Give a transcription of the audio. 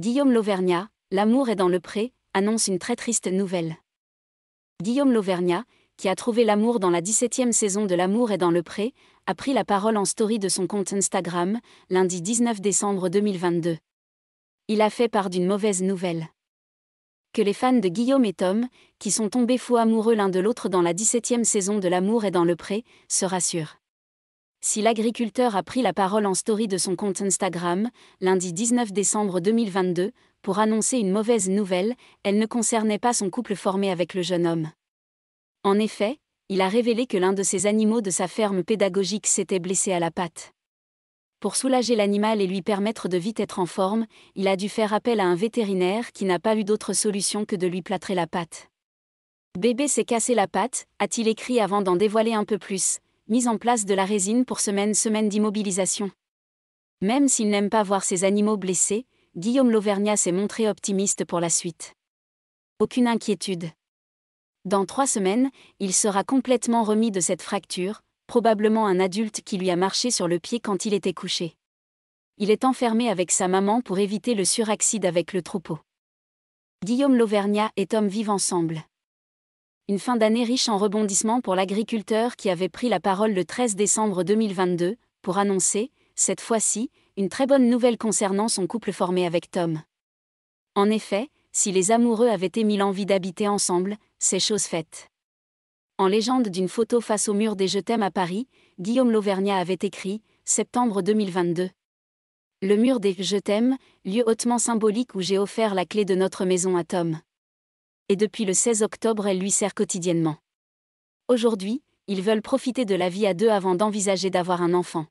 Guillaume Lauvergnat, L'amour est dans le pré, annonce une très triste nouvelle. Guillaume Lauvergnat, qui a trouvé l'amour dans la 17e saison de L'amour est dans le pré, a pris la parole en story de son compte Instagram, lundi 19 décembre 2022. Il a fait part d'une mauvaise nouvelle. Que les fans de Guillaume et Tom, qui sont tombés fous amoureux l'un de l'autre dans la 17e saison de L'amour est dans le pré, se rassurent si l'agriculteur a pris la parole en story de son compte Instagram, lundi 19 décembre 2022, pour annoncer une mauvaise nouvelle, elle ne concernait pas son couple formé avec le jeune homme. En effet, il a révélé que l'un de ses animaux de sa ferme pédagogique s'était blessé à la patte. Pour soulager l'animal et lui permettre de vite être en forme, il a dû faire appel à un vétérinaire qui n'a pas eu d'autre solution que de lui plâtrer la patte. Bébé s'est cassé la patte, a-t-il écrit avant d'en dévoiler un peu plus, mise en place de la résine pour semaine semaine d'immobilisation. Même s'il n'aime pas voir ses animaux blessés, Guillaume Lauvergnat s'est montré optimiste pour la suite. Aucune inquiétude. Dans trois semaines, il sera complètement remis de cette fracture, probablement un adulte qui lui a marché sur le pied quand il était couché. Il est enfermé avec sa maman pour éviter le suraxide avec le troupeau. Guillaume Lauvergnat et Tom vivent ensemble. Une fin d'année riche en rebondissements pour l'agriculteur qui avait pris la parole le 13 décembre 2022 pour annoncer, cette fois-ci, une très bonne nouvelle concernant son couple formé avec Tom. En effet, si les amoureux avaient émis l'envie d'habiter ensemble, c'est chose faite. En légende d'une photo face au mur des Je t'aime à Paris, Guillaume Lauvergnat avait écrit Septembre 2022. Le mur des Je t'aime, lieu hautement symbolique où j'ai offert la clé de notre maison à Tom et depuis le 16 octobre elle lui sert quotidiennement. Aujourd'hui, ils veulent profiter de la vie à deux avant d'envisager d'avoir un enfant.